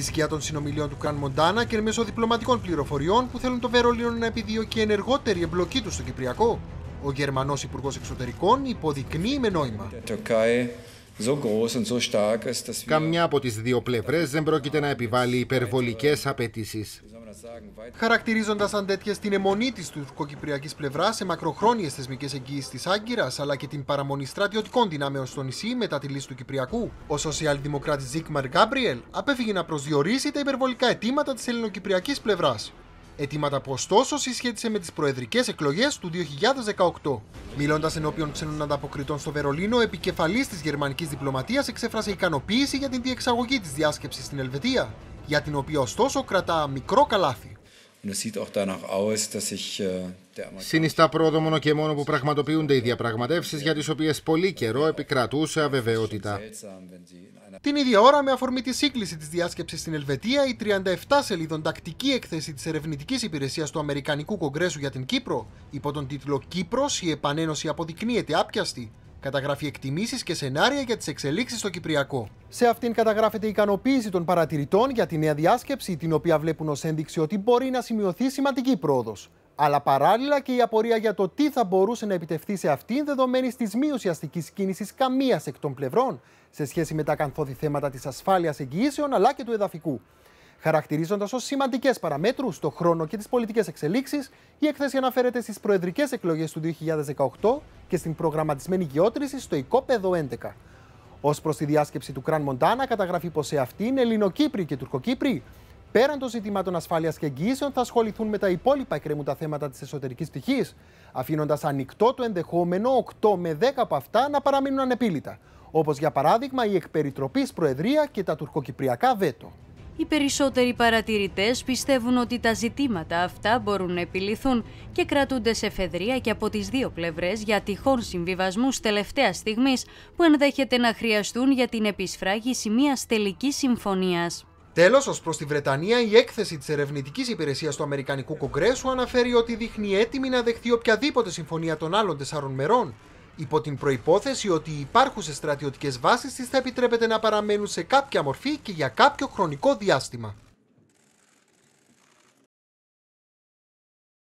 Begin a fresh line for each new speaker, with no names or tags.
στη σκιά των συνομιλιών του Καν Μοντάνα και μέσω διπλωματικών πληροφοριών που θέλουν το Βερολίνο να επιδιώκει ενεργότερη εμπλοκή του στο Κυπριακό. Ο Γερμανός Υπουργός Εξωτερικών υποδεικνύει με νόημα. Καμιά από τις δύο πλευρές δεν πρόκειται
να επιβάλλει υπερβολικές απαιτήσεις.
Χαρακτηρίζοντας αν τέτοια την αιμονή της τουρκοκυπριακής πλευράς σε μακροχρόνιες θεσμικές εγγύησεις της Άγκυρας αλλά και την παραμονή στρατιωτικών δυνάμεων στο νησί μετά τη λύση του Κυπριακού, ο σοσιαλδημοκράτης Ζίγκμαρ Γκάμπριελ απέφυγε να προσδιορίσει τα υπερβολικά αιτήματα της ελληνοκυπριακής πλευράς. Αιτήματα που ωστόσο συσχέτισε με τις προεδρικές εκλογές του 2018. Μιλώντας ενώπιον ξένων ανταποκριτών στο Βερολίνο, ο επικεφαλής της γερμανικής διπλωματίας εξέφρασε ικανοποίηση για την διεξαγωγή της διάσκεψης στην Ελβετία, για την οποία ωστόσο κρατά μικρό καλάθι.
Äh, Συνιστά πρόοδο μόνο και μόνο που πραγματοποιούνται οι διαπραγματεύσεις για τις οποίες πολύ καιρό επικρατούσε αβεβαιότητα. Την
ίδια ώρα, με αφορμή τη σύγκληση της διάσκεψης στην Ελβετία, η 37 σελίδων τακτική έκθεση της Ερευνητικής Υπηρεσίας του Αμερικανικού Κογκρέσου για την Κύπρο, υπό τον τίτλο Κύπρος, η επανένωση αποδεικνύεται άπιαστη, καταγράφει εκτιμήσεις και σενάρια για τις εξελίξεις στο Κυπριακό. Σε αυτήν καταγράφεται η ικανοποίηση των παρατηρητών για τη νέα διάσκεψη, την οποία βλέπουν ως ένδειξη ότι μπορεί να σημειωθεί σημαντική πρόοδος. Αλλά παράλληλα και η απορία για το τι θα μπορούσε να επιτευχθεί σε αυτήν δεδομένη της μη ουσιαστική κίνησης καμίας εκ των πλευρών σε σχέση με τα κανθόδη θέματα της ασφάλειας εγγυήσεων αλλά και του εδαφικού χαρακτηρίζοντας ως σημαντικές παραμέτρους το χρόνο και τις πολιτικές εξελίξεις, η έκθεση αναφέρεται στις προεδρικές εκλογές του 2018 και στην προγραμματισμένη γεώτρηση στο οικόπεδο 11. Ως προς τη διάσκεψη του Κραν Μοντάνα, καταγραφεί πως σε αυτήν Ελληνοκύπριοι και Τουρκοκύπριοι, πέραν των ζητημάτων ασφάλειας και εγγυήσεων, θα ασχοληθούν με τα υπόλοιπα εκκρεμούτα θέματα της εσωτερικής πτυχής, αφήνοντας ανοιχτό το ενδεχόμενο 8 με 10 από αυτά να παραμείνουν ανεπίλητα. Όπως για παράδειγμα η εκπεριτροπής Προεδρία και τα τουρκοκυπριακά βέτο.
Οι περισσότεροι παρατηρητές πιστεύουν ότι τα ζητήματα αυτά μπορούν να επιληθούν και κρατούνται σε φεδρία και από τις δύο πλευρές για τυχόν συμβιβασμούς τελευταίας στιγμής που ενδέχεται να χρειαστούν για την επισφράγηση μιας τελικής συμφωνίας.
Τέλος, ως προς τη Βρετανία, η έκθεση της Ερευνητικής υπηρεσίας του Αμερικανικού Κογκρέσου αναφέρει ότι δείχνει έτοιμη να δεχθεί οποιαδήποτε συμφωνία των άλλων τεσσάρων μερών υπό την προϋπόθεση ότι οι υπάρχουσες στρατιωτικές βάσεις της θα επιτρέπεται να παραμένουν σε κάποια μορφή και για κάποιο χρονικό διάστημα.